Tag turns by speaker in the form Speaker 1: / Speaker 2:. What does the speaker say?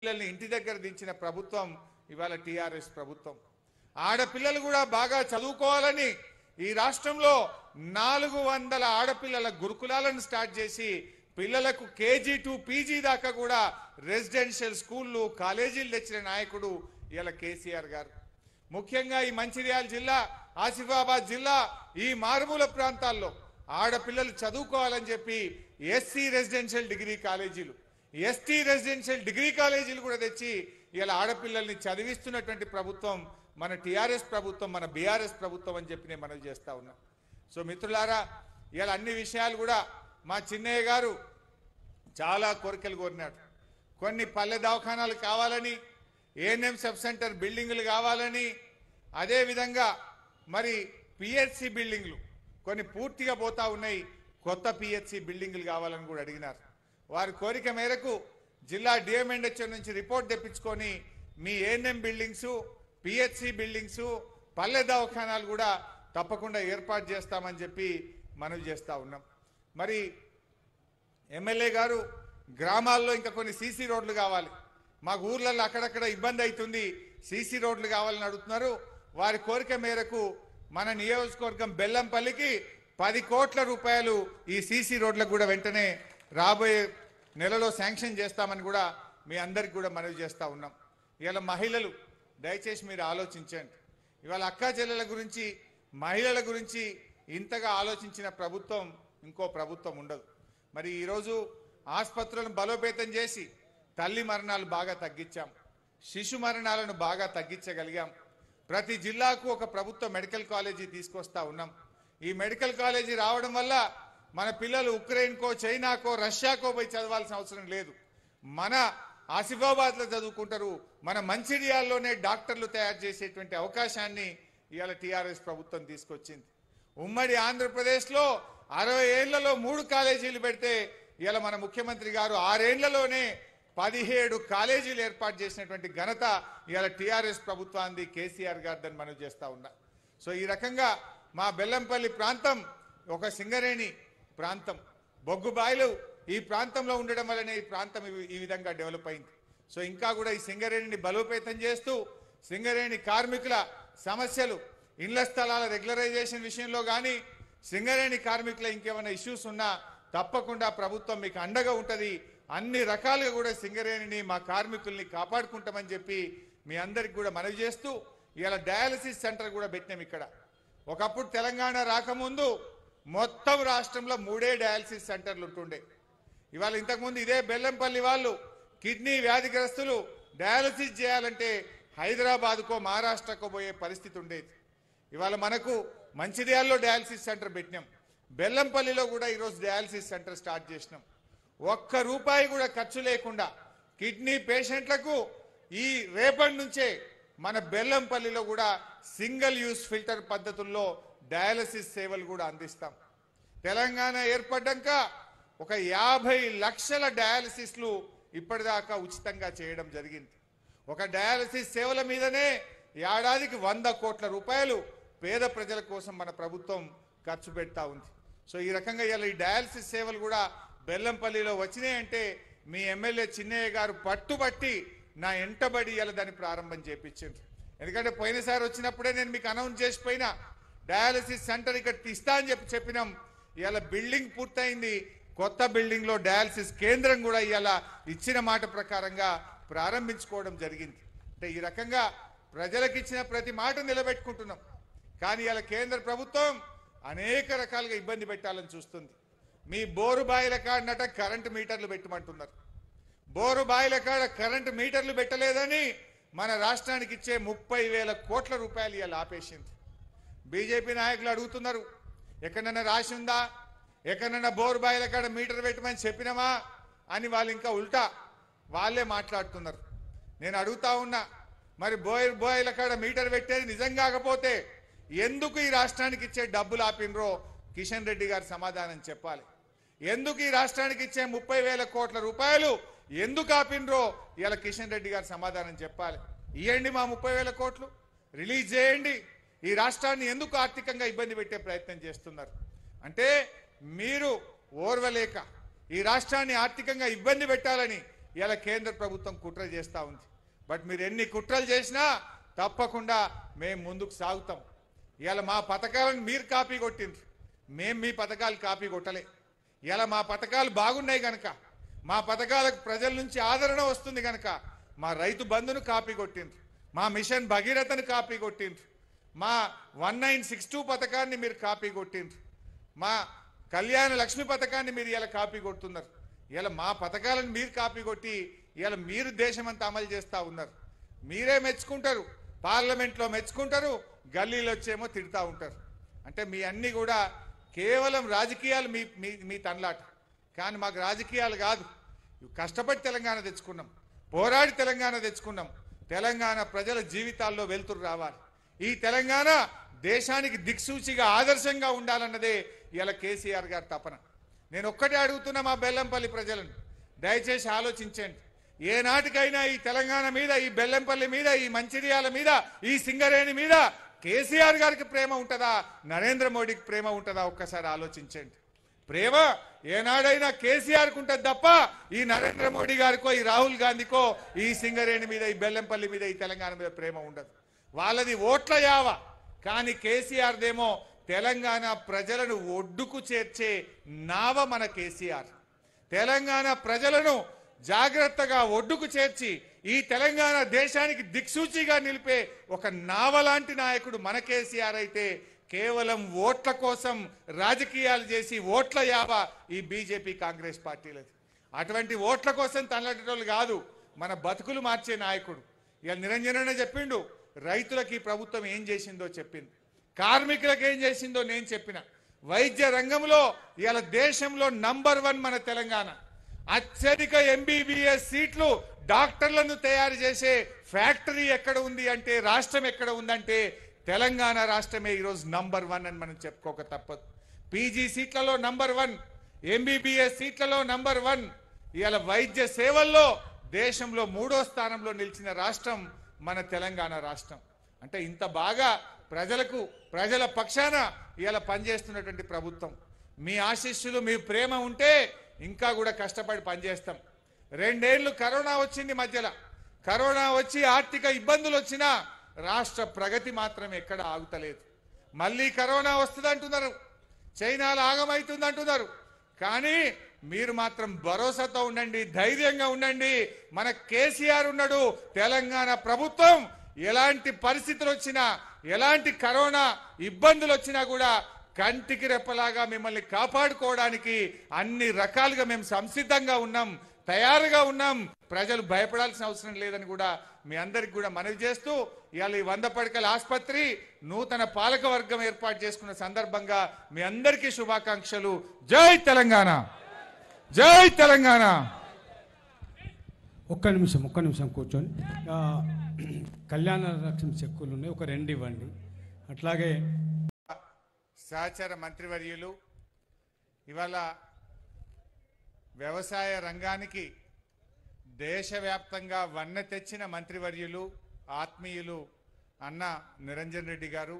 Speaker 1: పిల్లల్ని ఇంటి దగ్గర దించిన ప్రభుత్వం ఇవాళ టీఆర్ఎస్ ప్రభుత్వం ఆడపిల్లలు కూడా బాగా చదువుకోవాలని ఈ రాష్ట్రంలో నాలుగు వందల ఆడపిల్లల గురుకులాలను స్టార్ట్ చేసి పిల్లలకు కేజీ టు పీజీ దాకా కూడా రెసిడెన్షియల్ స్కూళ్ళు కాలేజీలు తెచ్చిన నాయకుడు ఇలా కేసీఆర్ గారు ముఖ్యంగా ఈ మంచిర్యాల జిల్లా ఆసిఫాబాద్ జిల్లా ఈ మారుమూల ప్రాంతాల్లో ఆడపిల్లలు చదువుకోవాలని చెప్పి ఎస్సీ రెసిడెన్షియల్ డిగ్రీ కాలేజీలు ఎస్టీ రెసిడెన్షియల్ డిగ్రీ కాలేజీలు కూడా తెచ్చి ఇలా ఆడపిల్లల్ని చదివిస్తున్నటువంటి ప్రభుత్వం మన టీఆర్ఎస్ ప్రభుత్వం మన బీఆర్ఎస్ ప్రభుత్వం అని చెప్పి నేను మనవి చేస్తూ ఉన్నా సో మిత్రులారా ఇలా అన్ని విషయాలు కూడా మా చిన్నయ్య గారు చాలా కోరికలు కోరినాడు కొన్ని పల్లె దవాఖానాలు కావాలని ఏఎన్ఎం సబ్ సెంటర్ బిల్డింగులు కావాలని అదేవిధంగా మరి పిహెచ్సి బిల్డింగ్లు కొన్ని పూర్తిగా పోతా ఉన్నాయి కొత్త పిహెచ్సి బిల్డింగులు కావాలని కూడా అడిగినారు వారి కోరిక మేరకు జిల్లా డిఎంఎండ్హెచ్ఓ నుంచి రిపోర్ట్ తెప్పించుకొని మీ ఏఎన్ఎం బిల్డింగ్స్ పిహెచ్సి బిల్డింగ్స్ పల్లె దవాఖానాలు కూడా తప్పకుండా ఏర్పాటు చేస్తామని చెప్పి మనవి చేస్తూ ఉన్నాం మరి ఎమ్మెల్యే గారు గ్రామాల్లో ఇంకా కొన్ని సీసీ రోడ్లు కావాలి మాకు ఊర్లలో అక్కడక్కడ ఇబ్బంది అవుతుంది సీసీ రోడ్లు కావాలని అడుగుతున్నారు వారి కోరిక మేరకు మన నియోజకవర్గం బెల్లంపల్లికి పది కోట్ల రూపాయలు ఈ సీసీ రోడ్లకు కూడా వెంటనే రాబోయే నెలలో శాంక్షన్ చేస్తామని కూడా మీ అందరికి కూడా మనవి చేస్తూ ఉన్నాం ఇవాళ మహిళలు దయచేసి మీరు ఆలోచించండి ఇవాళ అక్కా చెల్లెల గురించి మహిళల గురించి ఇంతగా ఆలోచించిన ప్రభుత్వం ఇంకో ప్రభుత్వం ఉండదు మరి ఈరోజు ఆసుపత్రులను బలోపేతం చేసి తల్లి మరణాలు బాగా తగ్గించాం శిశు మరణాలను బాగా తగ్గించగలిగాం ప్రతి జిల్లాకు ఒక ప్రభుత్వ మెడికల్ కాలేజీ తీసుకొస్తా ఉన్నాం ఈ మెడికల్ కాలేజీ రావడం వల్ల మన పిల్లలు ఉక్రెయిన్కో చైనాకో రష్యాకో పోయి చదవాల్సిన అవసరం లేదు మన ఆసిఫాబాద్లో చదువుకుంటారు మన మంచిర్యాల్లోనే డాక్టర్లు తయారు చేసేటువంటి అవకాశాన్ని ఇవాళ టీఆర్ఎస్ ప్రభుత్వం తీసుకొచ్చింది ఉమ్మడి ఆంధ్రప్రదేశ్లో అరవై ఏళ్లలో మూడు కాలేజీలు పెడితే ఇవాళ మన ముఖ్యమంత్రి గారు ఆరేళ్లలోనే పదిహేడు కాలేజీలు ఏర్పాటు చేసినటువంటి ఘనత ఇవాళ టీఆర్ఎస్ ప్రభుత్వాన్ని కేసీఆర్ గారిదని మనం చేస్తూ ఉన్నా సో ఈ రకంగా మా బెల్లంపల్లి ప్రాంతం ఒక సింగరేణి ప్రాంతం బొగ్గుబాయిలు ఈ ప్రాంతంలో ఉండడం వల్లనే ఈ ప్రాంతం ఈ విధంగా డెవలప్ అయింది సో ఇంకా కూడా ఈ సింగరేణిని బలోపేతం చేస్తూ సింగరేణి కార్మికుల సమస్యలు ఇండ్ల స్థలాల రెగ్యులరైజేషన్ విషయంలో కానీ సింగరేణి కార్మికుల ఇంకేమైనా ఇష్యూస్ ఉన్నా తప్పకుండా ప్రభుత్వం మీకు అండగా ఉంటుంది అన్ని రకాలుగా కూడా సింగరేణిని మా కార్మికుల్ని కాపాడుకుంటామని చెప్పి మీ అందరికి కూడా మనవి చేస్తూ ఇలా డయాలసిస్ సెంటర్ కూడా పెట్టినాం ఇక్కడ ఒకప్పుడు తెలంగాణ రాకముందు మొత్తం రాష్ట్రంలో మూడే డయాలసిస్ సెంటర్లు ఉంటుండే ఇవాళ ఇంతకుముందు ఇదే బెల్లంపల్లి వాళ్ళు కిడ్నీ వ్యాధిగ్రస్తులు డయాలసిస్ చేయాలంటే హైదరాబాద్కో మహారాష్ట్రకో పోయే పరిస్థితి ఉండేది ఇవాళ మనకు మంచిర్యాలలో డయాలసిస్ సెంటర్ పెట్టినాం బెల్లంపల్లిలో కూడా ఈరోజు డయాలసిస్ సెంటర్ స్టార్ట్ చేసినాం ఒక్క రూపాయి కూడా ఖర్చు లేకుండా కిడ్నీ పేషెంట్లకు ఈ రేపటి నుంచే మన బెల్లంపల్లిలో కూడా సింగిల్ యూస్ ఫిల్టర్ పద్ధతుల్లో డయాలసిస్ సేవలు కూడా అందిస్తాం తెలంగాణ ఏర్పడ్డాక ఒక యాభై లక్షల డయాలసిస్లు ఇప్పటిదాకా ఉచితంగా చేయడం జరిగింది ఒక డయాలసిస్ సేవల మీదనే ఏడాదికి వంద కోట్ల రూపాయలు పేద ప్రజల కోసం మన ప్రభుత్వం ఖర్చు పెడతా ఉంది సో ఈ రకంగా ఇలా ఈ డయాలసిస్ సేవలు కూడా బెల్లంపల్లిలో వచ్చినాయంటే మీ ఎమ్మెల్యే చిన్నయ్య గారు పట్టుబట్టి నా ఎంటబడి ఇలా దాన్ని ప్రారంభం చేపించింది ఎందుకంటే పోయినసారి వచ్చినప్పుడే నేను మీకు అనౌన్స్ చేసిపోయినా డయాలసిస్ సెంటర్ ఇక్కడ ఇస్తా అని చెప్పి చెప్పినాం ఇవాళ బిల్డింగ్ పూర్తయింది కొత్త బిల్డింగ్లో డయాలసిస్ కేంద్రం కూడా ఇవాళ ఇచ్చిన మాట ప్రకారంగా ప్రారంభించుకోవడం జరిగింది అంటే ఈ రకంగా ప్రజలకు ఇచ్చిన ప్రతి మాట నిలబెట్టుకుంటున్నాం కానీ ఇలా కేంద్ర ప్రభుత్వం అనేక రకాలుగా ఇబ్బంది పెట్టాలని చూస్తుంది మీ బోరు బాయిల కాడినట కరెంటు మీటర్లు పెట్టమంటున్నారు బోరు బాయిల కాడ కరెంటు మీటర్లు పెట్టలేదని మన రాష్ట్రానికి ఇచ్చే ముప్పై వేల కోట్ల రూపాయలు ఇలా ఆపేసింది బీజేపీ నాయకులు అడుగుతున్నారు ఎక్కడన్నా రాసి ఉందా ఎక్కడన్నా బోర్ బాయిల కాడ మీటర్ పెట్టమని చెప్పినామా అని వాళ్ళు ఇంకా ఉల్టా వాళ్ళే మాట్లాడుతున్నారు నేను అడుగుతా ఉన్నా మరి బోయర్ బోయల కాడ మీటర్ పెట్టేది నిజం కాకపోతే ఎందుకు ఈ రాష్ట్రానికి ఇచ్చే డబ్బులు ఆపినరో కిషన్ రెడ్డి గారు సమాధానం చెప్పాలి ఎందుకు ఈ రాష్ట్రానికి ఇచ్చే ముప్పై వేల కోట్ల రూపాయలు ఎందుకు ఆపినరో ఇలా కిషన్ రెడ్డి గారు సమాధానం చెప్పాలి ఇవ్వండి మా ముప్పై వేల కోట్లు రిలీజ్ చేయండి ఈ రాష్ట్రాన్ని ఎందుకు ఆర్థికంగా ఇబ్బంది పెట్టే ప్రయత్నం చేస్తున్నారు అంటే మీరు ఓర్వలేక ఈ రాష్ట్రాన్ని ఆర్థికంగా ఇబ్బంది పెట్టాలని ఇలా కేంద్ర ప్రభుత్వం కుట్ర చేస్తూ ఉంది బట్ మీరు ఎన్ని కుట్రలు చేసినా తప్పకుండా మేము ముందుకు సాగుతాం ఇలా మా పథకాలను మీరు కాపీ కొట్టింది మేము మీ పథకాలు కాపీ కొట్టలే ఇలా మా పథకాలు బాగున్నాయి కనుక మా పథకాలకు ప్రజల నుంచి ఆదరణ వస్తుంది కనుక మా రైతు బంధును కాపీ కొట్టింది మా మిషన్ భగీరథను కాపీ కొట్టిండ్రు మా వన్ నైన్ సిక్స్ టూ పథకాన్ని మీరు కాపీ కొట్టిండ్రు మా కళ్యాణ లక్ష్మి పథకాన్ని మీరు ఇలా కాపీ కొడుతున్నారు ఇలా మా పథకాలను మీరు కాపీ కొట్టి ఇలా మీరు దేశమంతా అమలు చేస్తూ ఉన్నారు మీరే మెచ్చుకుంటారు పార్లమెంట్లో మెచ్చుకుంటారు గల్లీలు వచ్చేమో తిడతా ఉంటారు అంటే మీ అన్నీ కూడా కేవలం రాజకీయాలు మీ మీ మీ తనలాట కానీ మాకు రాజకీయాలు కాదు కష్టపడి తెలంగాణ తెచ్చుకున్నాం పోరాడి తెలంగాణ తెచ్చుకున్నాం తెలంగాణ ప్రజల జీవితాల్లో వెలుతురు రావాలి ఈ తెలంగాణ దేశానికి దిక్సూచిగా ఆదర్శంగా ఉండాలన్నదే ఇలా కేసీఆర్ గారి తపన నేను ఒక్కటే అడుగుతున్నా మా బెల్లంపల్లి ప్రజలను దయచేసి ఆలోచించండి ఏనాటికైనా ఈ తెలంగాణ మీద ఈ బెల్లంపల్లి మీద ఈ మంచిర్యాల మీద ఈ సింగరేణి మీద కేసీఆర్ గారికి ప్రేమ ఉంటుందా నరేంద్ర మోడీకి ప్రేమ ఉంటుందా ఒక్కసారి ఆలోచించండి ప్రేమ ఏనాడైనా కేసీఆర్కి ఉంటుంది తప్ప ఈ నరేంద్ర మోడీ గారికో ఈ రాహుల్ గాంధీకో ఈ సింగరేణి మీద ఈ బెల్లంపల్లి మీద ఈ తెలంగాణ మీద ప్రేమ ఉండదు వాళ్ళది ఓట్ల యావ కానీ కేసీఆర్దేమో తెలంగాణ ప్రజలను ఒడ్డుకు చేర్చే నావ మన కేసీఆర్ తెలంగాణ ప్రజలను జాగ్రత్తగా ఒడ్డుకు చేర్చి ఈ తెలంగాణ దేశానికి దిక్సూచిగా నిలిపే ఒక నావలాంటి నాయకుడు మన కేసీఆర్ అయితే కేవలం ఓట్ల కోసం రాజకీయాలు చేసి ఓట్ల యావ ఈ బీజేపీ కాంగ్రెస్ పార్టీలది అటువంటి ఓట్ల కోసం తనలాంటి కాదు మన బతుకులు మార్చే నాయకుడు ఇక నిరంజననే చెప్పిండు రైతులకి ప్రభుత్వం ఏం చేసిందో చెప్పింది కార్మికులకు ఏం చేసిందో నేను చెప్పిన వైద్య రంగంలో ఇవాళ దేశంలో నంబర్ వన్ మన తెలంగాణ అత్యధిక ఎంబీబీఎస్ సీట్లు డాక్టర్లను తయారు చేసే ఫ్యాక్టరీ ఎక్కడ ఉంది అంటే రాష్ట్రం ఎక్కడ ఉందంటే తెలంగాణ రాష్ట్రమే ఈరోజు నంబర్ వన్ అని మనం చెప్పుకోక తప్పదు పీజీ సీట్లలో నంబర్ వన్ ఎంబీబీఎస్ సీట్లలో నంబర్ వన్ ఇవాళ వైద్య సేవల్లో దేశంలో మూడో స్థానంలో నిలిచిన రాష్ట్రం మన తెలంగాణ రాష్ట్రం అంటే ఇంత బాగా ప్రజలకు ప్రజల పక్షాన ఇలా పనిచేస్తున్నటువంటి ప్రభుత్వం మీ ఆశీస్సులు మీ ప్రేమ ఉంటే ఇంకా కూడా కష్టపడి పనిచేస్తాం రెండేళ్లు కరోనా వచ్చింది మధ్యలో కరోనా వచ్చి ఆర్థిక ఇబ్బందులు వచ్చినా రాష్ట్ర ప్రగతి మాత్రం ఎక్కడ ఆగుతలేదు మళ్ళీ కరోనా వస్తుంది అంటున్నారు చైనాలో ఆగమవుతుంది అంటున్నారు కానీ మీరు మాత్రం భరోసాతో ఉండండి ధైర్యంగా ఉండండి మన కేసీఆర్ ఉన్నాడు తెలంగాణ ప్రభుత్వం ఎలాంటి పరిస్థితులు వచ్చినా ఎలాంటి కరోనా ఇబ్బందులు వచ్చినా కూడా కంటికి రెప్పలాగా మిమ్మల్ని కాపాడుకోవడానికి అన్ని రకాలుగా మేము సంసిద్ధంగా ఉన్నాం తయారుగా ఉన్నాం ప్రజలు భయపడాల్సిన అవసరం లేదని కూడా మీ అందరికి కూడా మనవి చేస్తూ ఇవాళ ఈ వంద పడకల ఆసుపత్రి నూతన పాలక వర్గం ఏర్పాటు చేసుకున్న సందర్భంగా మీ అందరికీ శుభాకాంక్షలు జై తెలంగాణ జై తెలంగాణ ఒక్క నిమిషం ఒక్క నిమిషం కూర్చొని కళ్యాణ రక్షణ చెక్కులు ఉన్నాయి ఒక రెండు ఇవ్వండి అట్లాగే సహచార మంత్రివర్యులు ఇవాళ వ్యవసాయ రంగానికి దేశవ్యాప్తంగా వన్నె తెచ్చిన మంత్రివర్యులు ఆత్మీయులు అన్న నిరంజన్ రెడ్డి గారు